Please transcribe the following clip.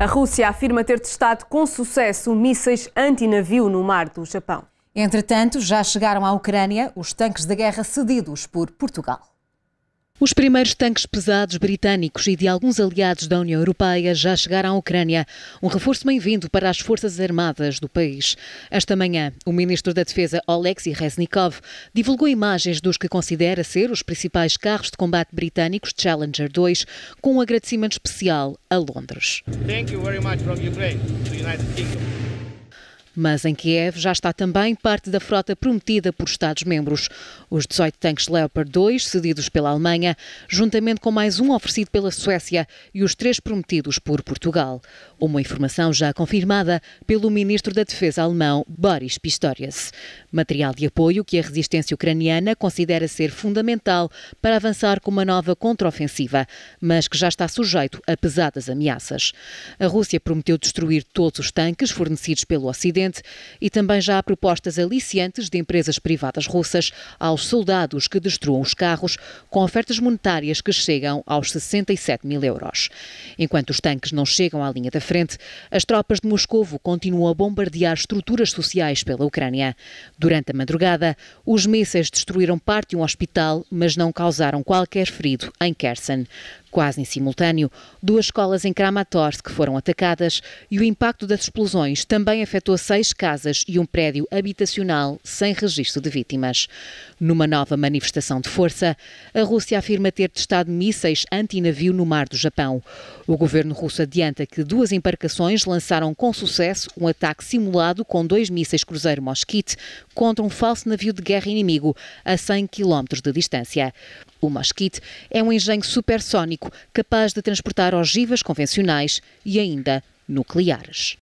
A Rússia afirma ter testado com sucesso mísseis antinavio no mar do Japão. Entretanto, já chegaram à Ucrânia os tanques de guerra cedidos por Portugal. Os primeiros tanques pesados britânicos e de alguns aliados da União Europeia já chegaram à Ucrânia, um reforço bem-vindo para as Forças Armadas do país. Esta manhã, o ministro da Defesa Oleksiy Reznikov divulgou imagens dos que considera ser os principais carros de combate britânicos Challenger 2, com um agradecimento especial a Londres. Thank you very much from Ukraine to United Kingdom. Mas em Kiev já está também parte da frota prometida por Estados-membros. Os 18 tanques Leopard 2, cedidos pela Alemanha, juntamente com mais um oferecido pela Suécia e os três prometidos por Portugal. Uma informação já confirmada pelo ministro da Defesa alemão, Boris Pistorius. Material de apoio que a resistência ucraniana considera ser fundamental para avançar com uma nova contraofensiva, mas que já está sujeito a pesadas ameaças. A Rússia prometeu destruir todos os tanques fornecidos pelo Ocidente Ocidente e também já há propostas aliciantes de empresas privadas russas aos soldados que destruam os carros, com ofertas monetárias que chegam aos 67 mil euros. Enquanto os tanques não chegam à linha da frente, as tropas de Moscovo continuam a bombardear estruturas sociais pela Ucrânia. Durante a madrugada, os mísseis destruíram parte de um hospital, mas não causaram qualquer ferido em Kherson. Quase em simultâneo, duas escolas em Kramatorsk foram atacadas e o impacto das explosões também afetou seis casas e um prédio habitacional sem registro de vítimas. Numa nova manifestação de força, a Rússia afirma ter testado mísseis antinavio no mar do Japão. O governo russo adianta que duas embarcações lançaram com sucesso um ataque simulado com dois mísseis cruzeiro Mosquite contra um falso navio de guerra inimigo a 100 km de distância. O Mosquite é um engenho supersónico capaz de transportar ogivas convencionais e ainda nucleares.